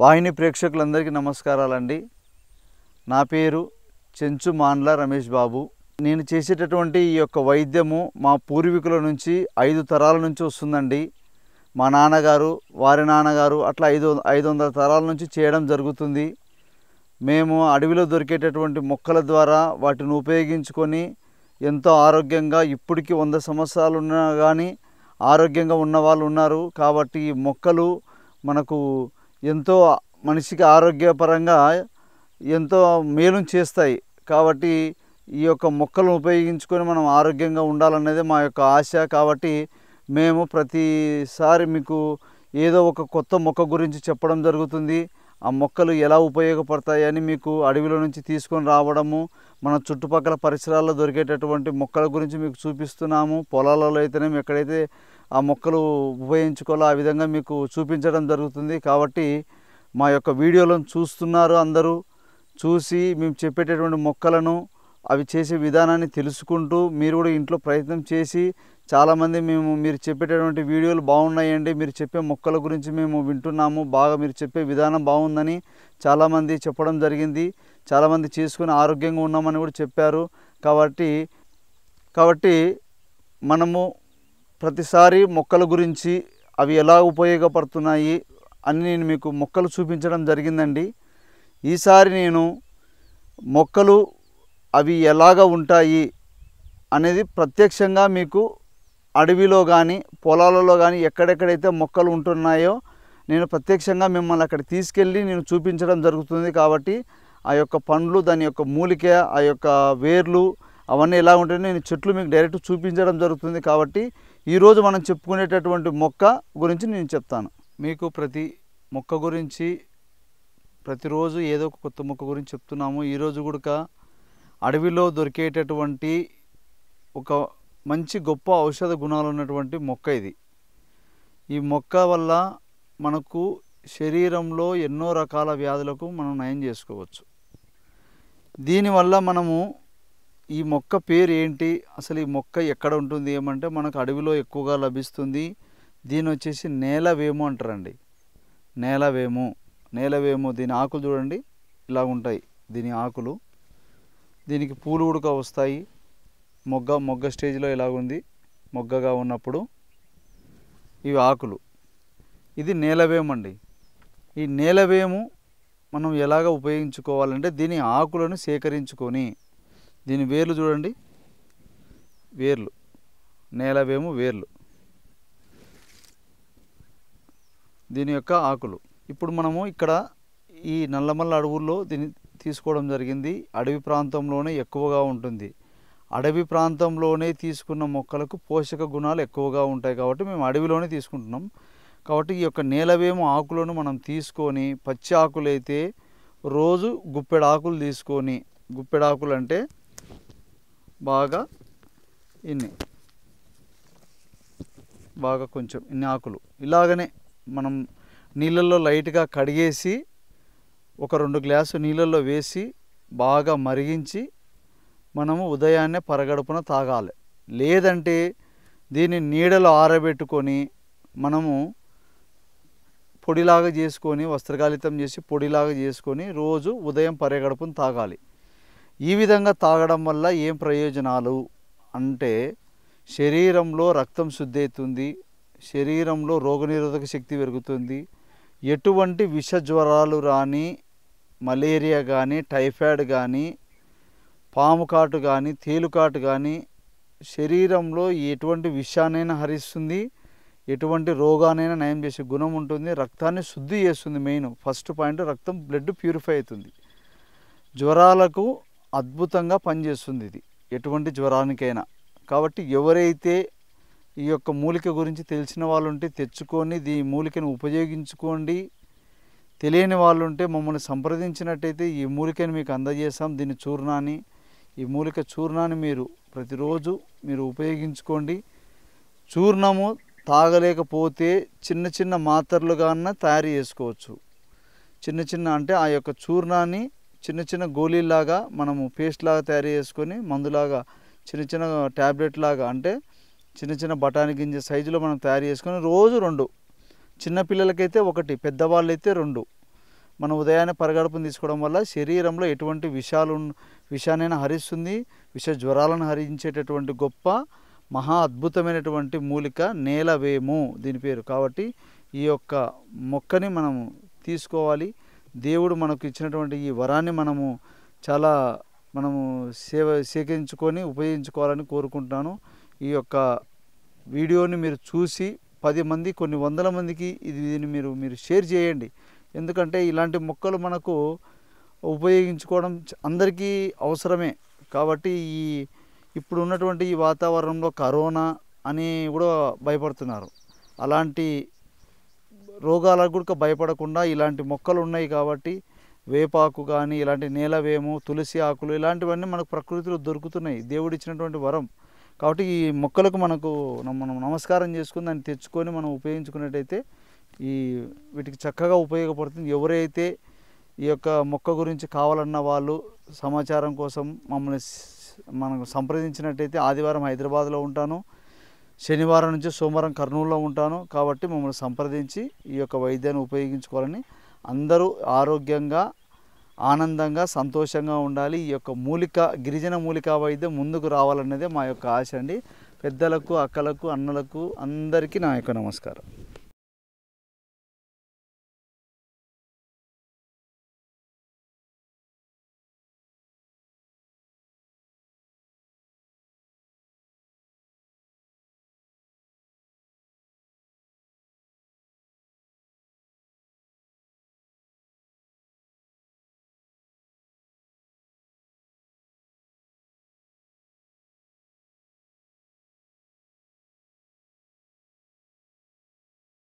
వాహిని ప్రేక్షకులందరికీ నమస్కారాలండి నా పేరు చెంచు మాన్ల రమేష్ బాబు నేను చేసేటటువంటి ఈ యొక్క వైద్యము మా పూర్వీకుల నుంచి ఐదు తరాల నుంచి వస్తుందండి మా నాన్నగారు వారి నాన్నగారు అట్లా ఐదు ఐదు వందల తరాల నుంచి చేయడం జరుగుతుంది మేము అడవిలో దొరికేటటువంటి మొక్కల ద్వారా వాటిని ఉపయోగించుకొని ఎంతో ఆరోగ్యంగా ఇప్పటికీ వంద సంవత్సరాలు ఉన్నా కానీ ఆరోగ్యంగా ఉన్న వాళ్ళు ఉన్నారు కాబట్టి ఈ మొక్కలు మనకు ఎంతో మనిషికి ఆరోగ్యపరంగా ఎంతో మేలు చేస్తాయి కాబట్టి ఈ యొక్క మొక్కలను ఉపయోగించుకొని మనం ఆరోగ్యంగా ఉండాలనేది మా యొక్క ఆశ కాబట్టి మేము ప్రతిసారి మీకు ఏదో ఒక కొత్త మొక్క గురించి చెప్పడం జరుగుతుంది ఆ మొక్కలు ఎలా ఉపయోగపడతాయని మీకు అడవిలో నుంచి తీసుకొని రావడము మన చుట్టుపక్కల పరిసరాల్లో దొరికేటటువంటి మొక్కల గురించి మీకు చూపిస్తున్నాము పొలాలలో అయితేనేమి ఎక్కడైతే ఆ మొక్కలు ఉపయోగించుకోవాలో ఆ విధంగా మీకు చూపించడం జరుగుతుంది కాబట్టి మా యొక్క వీడియోలను చూస్తున్నారు అందరూ చూసి మేము చెప్పేటటువంటి మొక్కలను అవి చేసే విధానాన్ని తెలుసుకుంటూ మీరు కూడా ఇంట్లో ప్రయత్నం చేసి చాలామంది మేము మీరు చెప్పేటటువంటి వీడియోలు బాగున్నాయండి మీరు చెప్పే మొక్కల గురించి మేము వింటున్నాము బాగా మీరు చెప్పే విధానం బాగుందని చాలామంది చెప్పడం జరిగింది చాలామంది చేసుకుని ఆరోగ్యంగా ఉన్నామని కూడా చెప్పారు కాబట్టి కాబట్టి మనము ప్రతిసారి మొక్కల గురించి అవి ఎలా ఉపయోగపడుతున్నాయి అని నేను మీకు మొక్కలు చూపించడం జరిగిందండి ఈసారి నేను మొక్కలు అవి ఎలాగ ఉంటాయి అనేది ప్రత్యక్షంగా మీకు అడవిలో కానీ పొలాలలో కానీ ఎక్కడెక్కడైతే మొక్కలు ఉంటున్నాయో నేను ప్రత్యక్షంగా మిమ్మల్ని అక్కడ తీసుకెళ్ళి నేను చూపించడం జరుగుతుంది కాబట్టి ఆ యొక్క పండ్లు దాని యొక్క మూలిక ఆ యొక్క వేర్లు అవన్నీ ఎలా ఉంటాయో నేను చెట్లు మీకు డైరెక్ట్ చూపించడం జరుగుతుంది కాబట్టి ఈరోజు మనం చెప్పుకునేటటువంటి మొక్క గురించి నేను చెప్తాను మీకు ప్రతి మొక్క గురించి ప్రతిరోజు ఏదో ఒక కొత్త మొక్క గురించి చెప్తున్నాము ఈరోజు కూడా అడవిలో దొరికేటటువంటి ఒక మంచి గొప్ప ఔషధ గుణాలు ఉన్నటువంటి మొక్క ఇది ఈ మొక్క వల్ల మనకు శరీరంలో ఎన్నో రకాల వ్యాధులకు మనం నయం చేసుకోవచ్చు దీనివల్ల మనము ఈ మొక్క పేరు ఏంటి అసలు ఈ మొక్క ఎక్కడ ఉంటుంది ఏమంటే మనకు అడవిలో ఎక్కువగా లభిస్తుంది దీని వచ్చేసి నేల వేము అంటారండి నేల వేము నేల వేము దీని ఆకులు చూడండి ఇలా ఉంటాయి దీని ఆకులు దీనికి పూలు ఉడక వస్తాయి మొగ్గ మొగ్గ స్టేజ్లో ఇలాగుంది మొగ్గగా ఉన్నప్పుడు ఇవి ఆకులు ఇది నేలవేము అండి ఈ నేలవేము మనం ఎలాగ ఉపయోగించుకోవాలంటే దీని ఆకులను సేకరించుకొని దీని వేర్లు చూడండి వేర్లు నేలవేము వేర్లు దీని యొక్క ఆకులు ఇప్పుడు మనము ఇక్కడ ఈ నల్లమల్ల అడవుల్లో దీన్ని తీసుకోవడం జరిగింది అడవి ప్రాంతంలోనే ఎక్కువగా ఉంటుంది అడవి ప్రాంతంలోనే తీసుకున్న మొక్కలకు పోషక గుణాలు ఎక్కువగా ఉంటాయి కాబట్టి మేము అడవిలోనే తీసుకుంటున్నాం కాబట్టి ఈ యొక్క నేలవేము ఆకులను మనం తీసుకొని పచ్చి ఆకులైతే రోజు గుప్పెడాకులు తీసుకొని గుప్పెడాకులు అంటే బాగా ఇన్ని బాగా కొంచెం ఇన్ని ఆకులు ఇలాగనే మనం నీళ్ళల్లో లైట్గా కడిగేసి ఒక రెండు గ్లాసు నీళ్ళల్లో వేసి బాగా మరిగించి మనము ఉదయాన్నే పరగడుపున తాగాలి లేదంటే దీన్ని నీడలో ఆరబెట్టుకొని మనము పొడిలాగా చేసుకొని వస్త్రగాలితం చేసి పొడిలాగా చేసుకొని రోజు ఉదయం పరగడుపును తాగాలి ఈ విధంగా తాగడం వల్ల ఏం ప్రయోజనాలు అంటే శరీరంలో రక్తం శుద్ధి అవుతుంది శరీరంలో రోగనిరోధక శక్తి పెరుగుతుంది ఎటువంటి విష జ్వరాలు రాని మలేరియా కానీ టైఫాయిడ్ కానీ పాము కాటు కానీ తేలుకాటు కానీ శరీరంలో ఎటువంటి విషానైనా హరిస్తుంది ఎటువంటి రోగానైనా నయం చేసే గుణం ఉంటుంది రక్తాన్ని శుద్ధి చేస్తుంది మెయిన్ ఫస్ట్ పాయింట్ రక్తం బ్లడ్ ప్యూరిఫై అవుతుంది జ్వరాలకు అద్భుతంగా పనిచేస్తుంది ఇది ఎటువంటి జ్వరానికైనా కాబట్టి ఎవరైతే ఈ యొక్క మూలిక గురించి తెలిసిన వాళ్ళు ఉంటే తెచ్చుకొని ఈ మూలికను ఉపయోగించుకోండి తెలియని వాళ్ళు ఉంటే మమ్మల్ని సంప్రదించినట్టయితే ఈ మూలికను మీకు అందజేస్తాం దీని చూర్ణాన్ని ఈ మూలిక చూర్ణాన్ని మీరు ప్రతిరోజు మీరు ఉపయోగించుకోండి చూర్ణము తాగలేకపోతే చిన్న చిన్న మాత్రలుగా తయారు చేసుకోవచ్చు చిన్న చిన్న అంటే ఆ యొక్క చూర్ణాన్ని చిన్న చిన్న గోళీలాగా మనము పేస్ట్ లాగా తయారు చేసుకొని మందులాగా చిన్న చిన్న ట్యాబ్లెట్ లాగా అంటే చిన్న చిన్న బఠానీ గింజ సైజులో మనం తయారు చేసుకొని రోజు రెండు చిన్నపిల్లలకైతే ఒకటి పెద్దవాళ్ళైతే రెండు మనం ఉదయాన్నే పరగడుపుని తీసుకోవడం వల్ల శరీరంలో ఎటువంటి విషాలు విషాన్ని హరిస్తుంది విష జ్వరాలను హరించేటటువంటి గొప్ప మహా అద్భుతమైనటువంటి మూలిక నేలవేము దీని పేరు కాబట్టి ఈ యొక్క మొక్కని మనము తీసుకోవాలి దేవుడు మనకు ఇచ్చినటువంటి ఈ వరాన్ని మనము చాలా మనము సేవ సేకరించుకొని ఉపయోగించుకోవాలని కోరుకుంటున్నాను ఈ యొక్క వీడియోని మీరు చూసి పది మంది కొన్ని వందల మందికి ఇది దీన్ని మీరు మీరు షేర్ చేయండి ఎందుకంటే ఇలాంటి మొక్కలు మనకు ఉపయోగించుకోవడం అందరికీ అవసరమే కాబట్టి ఈ ఇప్పుడు ఉన్నటువంటి ఈ వాతావరణంలో కరోనా అని కూడా భయపడుతున్నారు అలాంటి రోగాలకు కూడా భయపడకుండా ఇలాంటి మొక్కలు ఉన్నాయి కాబట్టి వేపాకు కానీ ఇలాంటి నేలవేము తులసి ఆకులు ఇలాంటివన్నీ మనకు ప్రకృతిలో దొరుకుతున్నాయి దేవుడు ఇచ్చినటువంటి వరం కాబట్టి ఈ మొక్కలకు మనకు మనం నమస్కారం చేసుకుని దాన్ని తెచ్చుకొని మనం ఉపయోగించుకున్నట్టయితే ఈ వీటికి చక్కగా ఉపయోగపడుతుంది ఎవరైతే ఈ యొక్క మొక్క గురించి కావాలన్న వాళ్ళు సమాచారం కోసం మమ్మల్ని మనకు సంప్రదించినట్టయితే ఆదివారం హైదరాబాద్లో ఉంటాను శనివారం నుంచి సోమవారం కర్నూలులో ఉంటాను కాబట్టి మమ్మల్ని సంప్రదించి ఈ యొక్క వైద్యాన్ని ఉపయోగించుకోవాలని అందరూ ఆరోగ్యంగా ఆనందంగా సంతోషంగా ఉండాలి ఈ యొక్క మూలిక గిరిజన మూలికా వైద్యం ముందుకు రావాలన్నదే మా యొక్క ఆశ అండి పెద్దలకు అక్కలకు అన్నలకు అందరికీ నా యొక్క నమస్కారం